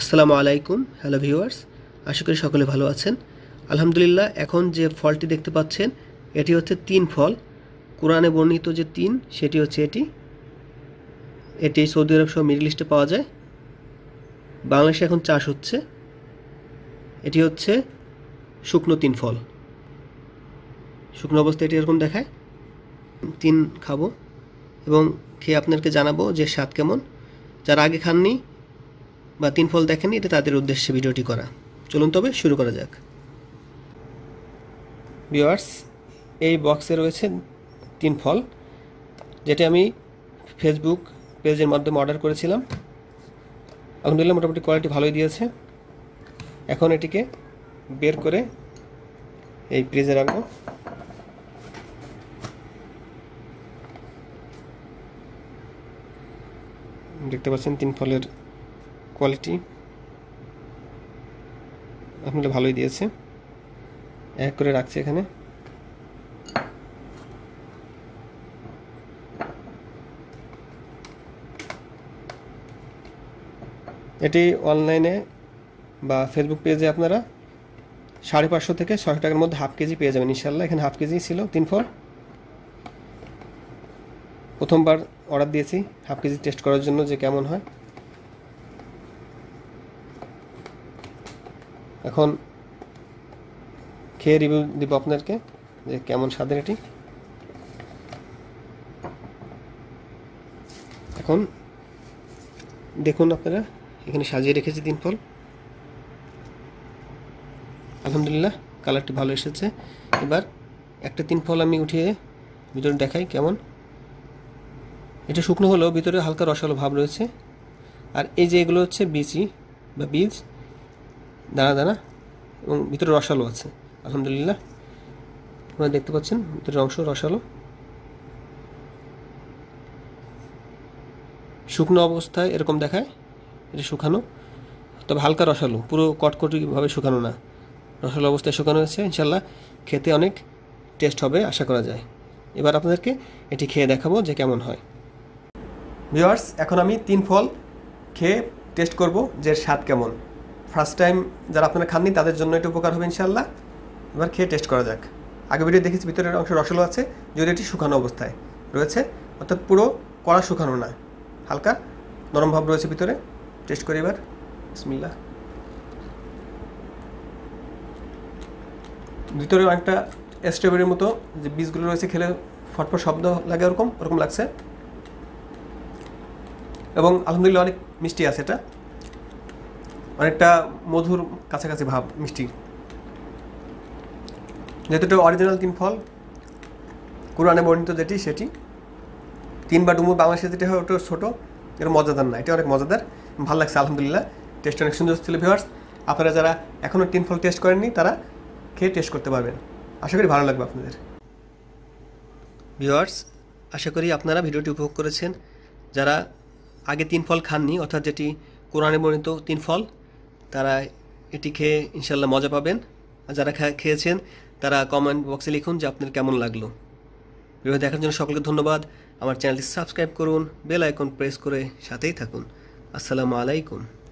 আসসালামু আলাইকুম hello viewers আশা করি সকলে ভালো আছেন আলহামদুলিল্লাহ এখন যে ফলটি দেখতে পাচ্ছেন এটি হচ্ছে তিন ফল কোরআনে বর্ণিত যে তিন সেটি হচ্ছে এটি এটি সৌদি আরব সহ মিডল ইস্টে পাওয়া যায় বাংলাদেশে এখন চাষ হচ্ছে এটি হচ্ছে শুকনো তিন ফল শুকনো অবস্থায় এটি এরকম দেখায় তিন খাবো এবং খেয়ে আপনাদেরকে জানাবো যে স্বাদ কেমন যারা আগে খাননি বা তিন ফল দেখেনি এটা তাদের উদ্দেশ্যে ভিডিওটি করা চলুন তবে শুরু করা যাক ভিওয়ার্স এই বক্সে রয়েছে তিন ফল যেটি আমি ফেসবুক পেজের মাধ্যমে অর্ডার করেছিলাম আলহামদুলিল্লাহ মোটামুটি কোয়ালিটি ভালোই দিয়েছে এখন এটিকে বের করে এই ফ্রিজে রাখবো দেখতে পাচ্ছেন তিন ফলের কোয়ালিটি আপনারা ভালোই দিয়েছে এক করে রাখছি এখানে এটি অনলাইনে বা ফেসবুক পেজে আপনারা সাড়ে পাঁচশো থেকে ছয়শো টাকার মধ্যে হাফ কেজি পেয়ে যাবেন ইনশাল্লাহ এখানে হাফ কেজি ছিল তিন ফোর প্রথমবার অর্ডার দিয়েছি হাফ কেজি টেস্ট করার জন্য যে কেমন হয় এখন খেয়ে রিভিউ দিব আপনাদেরকে যে কেমন স্বাদের এটি এখন দেখুন আপনারা এখানে সাজিয়ে রেখেছি তিন ফল আলহামদুলিল্লাহ কালারটি ভালো এসেছে এবার একটা তিন ফল আমি উঠিয়ে ভিতরে দেখাই কেমন এটা শুকনো হলেও ভিতরে হালকা রসালো ভাব রয়েছে আর এই যে এগুলো হচ্ছে বিচি বা বীজ দানা দানা এবং ভিতরে রসালো আছে আলহামদুলিল্লাহ আপনারা দেখতে পাচ্ছেন ভিতরের অংশ রসালো শুকনো অবস্থায় এরকম দেখায় এটা শুকানো তবে হালকা রসালো পুরো কটকটিভাবে শুকানো না রসালো অবস্থায় শুকানো হয়েছে ইনশাল্লাহ খেতে অনেক টেস্ট হবে আশা করা যায় এবার আপনাদেরকে এটি খেয়ে দেখাবো যে কেমন হয় ভিওয়ার্স এখন আমি তিন ফল খেয়ে টেস্ট করব যে স্বাদ কেমন ফার্স্ট টাইম যারা আপনারা খাননি তাদের জন্য একটু উপকার হবে ইনশাল্লাহ এবার খেয়ে টেস্ট করা যাক আগে ভিডিও দেখেছি ভিতরের অংশ রসলো আছে যদি এটি শুকানো অবস্থায় রয়েছে অর্থাৎ পুরো কড়া শুকানো না হালকা নরম ভাব রয়েছে ভিতরে টেস্ট করি এবার বিসমিল্লা ভিতরে অনেকটা স্ট্রবেরির মতো যে বীজগুলো রয়েছে খেলে ফটফট শব্দ লাগে ওরকম ওরকম লাগছে এবং আলহামদুলিল্লাহ অনেক মিষ্টি আছে এটা অনেকটা মধুর কাছাকাছি ভাব মিষ্টি যেহেতু এটা অরিজিনাল তিন ফল কোরআনে বর্ণিত যেটি সেটি তিন বা ডুমুর বাংলাদেশে যেটি হয় ওটা ছোটো এটা মজাদার না এটা অনেক মজাদার ভালো লাগছে আলহামদুলিল্লাহ টেস্ট অনেক সুন্দর ছিল ভিউয়ার্স আপনারা যারা এখনও তিন ফল টেস্ট করেননি তারা খেয়ে টেস্ট করতে পারবেন আশা করি ভালো লাগবে আপনাদের ভিউয়ার্স আশা করি আপনারা ভিডিওটি উপভোগ করেছেন যারা আগে তিন ফল খাননি অর্থাৎ যেটি কোরআনে বর্ণিত তিন ফল তারা এটি খেয়ে ইনশাল্লাহ মজা পাবেন আর যারা খেয়েছেন তারা কমেন্ট বক্সে লিখুন যে আপনার কেমন লাগলো ভিডিও দেখার জন্য সকলকে ধন্যবাদ আমার চ্যানেলটি সাবস্ক্রাইব করুন বেল আইকন প্রেস করে সাথেই থাকুন আসসালামু আলাইকুম